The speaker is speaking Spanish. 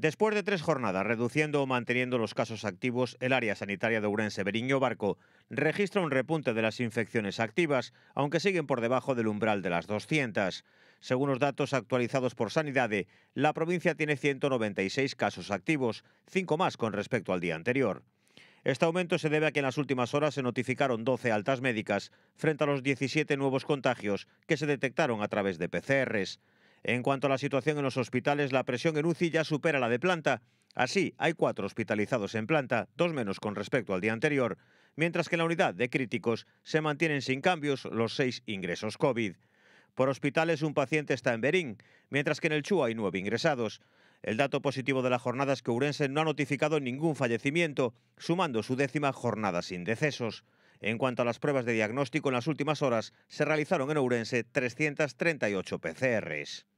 Después de tres jornadas reduciendo o manteniendo los casos activos, el área sanitaria de Ourense Beriño Barco registra un repunte de las infecciones activas, aunque siguen por debajo del umbral de las 200. Según los datos actualizados por Sanidade, la provincia tiene 196 casos activos, cinco más con respecto al día anterior. Este aumento se debe a que en las últimas horas se notificaron 12 altas médicas frente a los 17 nuevos contagios que se detectaron a través de PCRs. En cuanto a la situación en los hospitales, la presión en UCI ya supera la de planta. Así, hay cuatro hospitalizados en planta, dos menos con respecto al día anterior, mientras que en la unidad de críticos se mantienen sin cambios los seis ingresos COVID. Por hospitales, un paciente está en Berín, mientras que en el Chu hay nueve ingresados. El dato positivo de la jornada es que Urense no ha notificado ningún fallecimiento, sumando su décima jornada sin decesos. En cuanto a las pruebas de diagnóstico, en las últimas horas se realizaron en Ourense 338 PCRs.